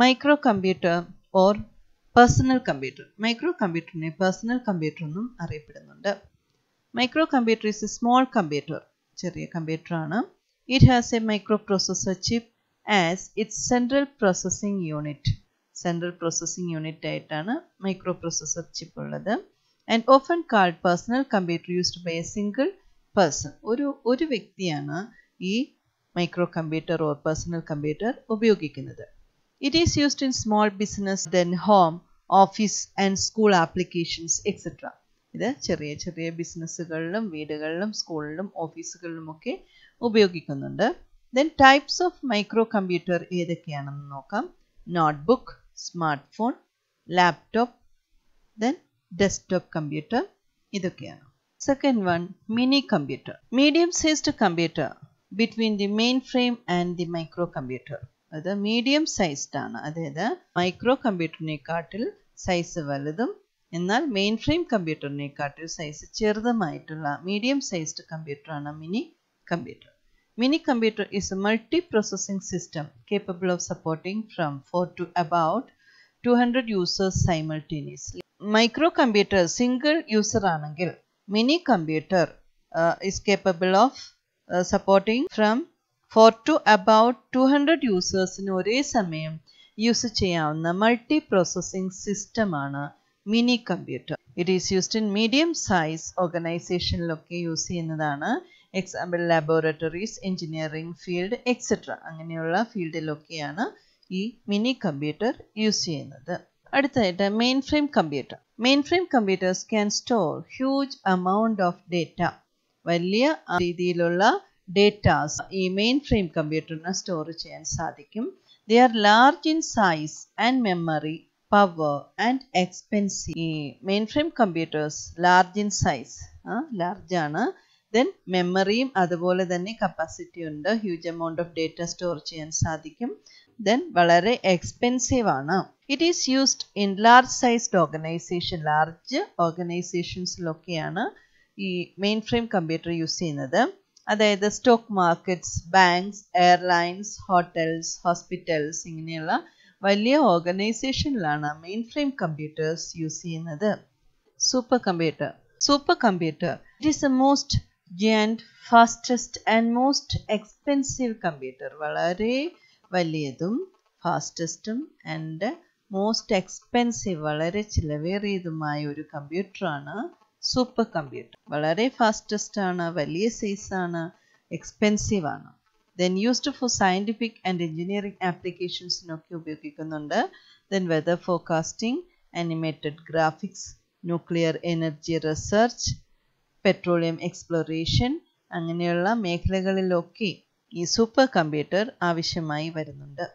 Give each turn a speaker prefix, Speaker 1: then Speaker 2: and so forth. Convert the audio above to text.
Speaker 1: micro computer or personal computer micro കമ്പ്യൂട്ടറിനെ personal computer എന്നും അറിയപ്പെടുന്നുണ്ട് micro computer is a small computer ചെറിയ കമ്പ്യൂട്ടറാണ് it has a micro processor chip as its central processing unit central processing unit ആയിട്ടാണ് micro processor chip ഉള്ളത് and often called personal computer used by a single person ഒരു ഒരു വ്യക്തിയാണ് ഈ micro computer or personal computer ഉപയോഗിക്കുന്നത് It is used in small business, then home, office and school applications etcetera ഇത് ചെറിയ ചെറിയ ബിസിനസ്സുകളിലും വീടുകളിലും സ്കൂളിലും ഓഫീസുകളിലുമൊക്കെ ഉപയോഗിക്കുന്നുണ്ട് then types of micro computer ഏതൊക്കെയാണെന്ന് നോക്കാം notebook smart phone laptop then desktop computer ഇതൊക്കെയാണ് second one mini computer medium sized computer between the main frame and the micro computer അത് മീഡിയം സൈസ്ഡ് ആണ് അതായത് മൈക്രോ കമ്പ്യൂട്ടറിനെക്കാട്ടിൽ സൈസ് വലുതും എന്നാൽ main frame കമ്പ്യൂട്ടറിനെക്കാട്ടിൽ സൈസ് ചെറുതുമായിട്ടുള്ള മീഡിയം സൈസ്ഡ് കമ്പ്യൂട്ടറാണ് mini computer mini computer is a multi processing system capable of supporting from four to about two hundred users simultaneously micro computer single user ആണെങ്കിൽ mini computer is capable of supporting from four to about two hundred യൂസേഴ്സിന് ഒരേ സമയം use ചെയ്യാവുന്ന multi processing സിസ്റ്റമാണ് mini computer it is used in medium size ഓർഗനൈസേഷനിലൊക്കെ use ചെയ്യുന്നതാണ് example laboratories engineering field etcetera അങ്ങനെയുള്ള ഫീൽഡിലൊക്കെയാണ് ഈ മിനി കമ്പ്യൂട്ടർ യൂസ് ചെയ്യുന്നത് അടുത്തതായിട്ട് main frame computer main frame computers can store huge amount of data വലിയ രീതിയിലുള്ള ഡേറ്റാസ് ഈ മെയിൻ ഫ്രെയിം കമ്പ്യൂട്ടറിന് സ്റ്റോർ ചെയ്യാൻ സാധിക്കും they are large in size and memory power and expensive ഈ main frame computers large in size large ആണ് then മെമ്മറിയും അതുപോലെ തന്നെ കപ്പാസിറ്റി ഉണ്ട് huge amount of data store ചെയ്യാൻ സാധിക്കും ദെൻ വളരെ എക്സ്പെൻസീവ് ആണ് it is used in large sized organization large ഓർഗനൈസേഷൻസിലൊക്കെയാണ് ഈ മെയിൻ ഫ്രെയിം കമ്പ്യൂട്ടർ യൂസ് ചെയ്യുന്നത് അതായത് stock markets banks airlines hotels hospitals ഇങ്ങനെയുള്ള വലിയ ഓർഗനൈസേഷനിലാണ് മെയിൻ ഫ്രെയിം കമ്പ്യൂട്ടേഴ്സ് യൂസ് ചെയ്യുന്നത് super computer super computer it is a most grand fastest and most expensive computer വളരെ വലിയതും ഫാസ്റ്റസ്റ്റും ആൻഡ് മോസ്റ്റ് എക്സ്പെൻസീവ് വളരെ ചിലവേറിയതുമായ ഒരു കമ്പ്യൂട്ടറാണ് സൂപ്പർ കമ്പ്യൂട്ടർ വളരെ ഫാസ്റ്റസ്റ്റ് ആണ് വലിയ സൈസ് ആണ് എക്സ്പെൻസീവ് ആണ് then used for scientific and engineering ആപ്ലിക്കേഷൻസിനൊക്കെ ഉപയോഗിക്കുന്നുണ്ട് then weather forecasting animated graphics nuclear energy research petroleum exploration അങ്ങനെയുള്ള മേഖലകളിലൊക്കെ ഈ സൂപ്പർ കമ്പ്യൂട്ടർ ആവശ്യമായി വരുന്നുണ്ട്